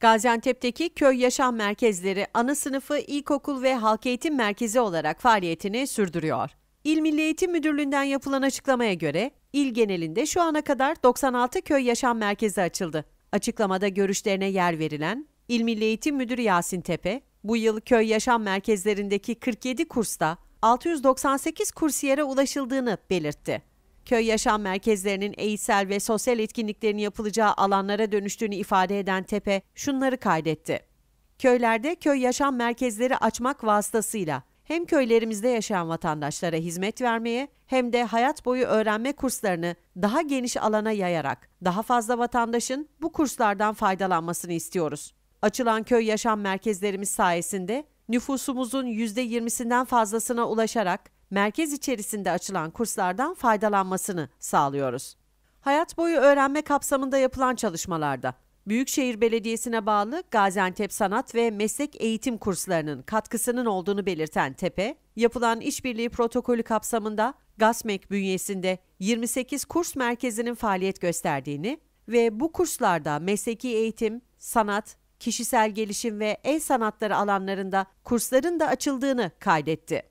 Gaziantep'teki köy yaşam merkezleri ana sınıfı ilkokul ve halk eğitim merkezi olarak faaliyetini sürdürüyor. İl Milli Eğitim Müdürlüğü'nden yapılan açıklamaya göre il genelinde şu ana kadar 96 köy yaşam merkezi açıldı. Açıklamada görüşlerine yer verilen İl Milli Eğitim Müdürü Yasin Tepe, bu yıl köy yaşam merkezlerindeki 47 kursta 698 kursiyere ulaşıldığını belirtti köy yaşam merkezlerinin eğitsel ve sosyal etkinliklerin yapılacağı alanlara dönüştüğünü ifade eden Tepe şunları kaydetti. Köylerde köy yaşam merkezleri açmak vasıtasıyla hem köylerimizde yaşayan vatandaşlara hizmet vermeye hem de hayat boyu öğrenme kurslarını daha geniş alana yayarak daha fazla vatandaşın bu kurslardan faydalanmasını istiyoruz. Açılan köy yaşam merkezlerimiz sayesinde nüfusumuzun %20'sinden fazlasına ulaşarak merkez içerisinde açılan kurslardan faydalanmasını sağlıyoruz. Hayat boyu öğrenme kapsamında yapılan çalışmalarda Büyükşehir Belediyesi'ne bağlı Gaziantep Sanat ve Meslek Eğitim Kurslarının katkısının olduğunu belirten TEPE, yapılan işbirliği protokolü kapsamında GASMEK bünyesinde 28 kurs merkezinin faaliyet gösterdiğini ve bu kurslarda mesleki eğitim, sanat, kişisel gelişim ve el sanatları alanlarında kursların da açıldığını kaydetti.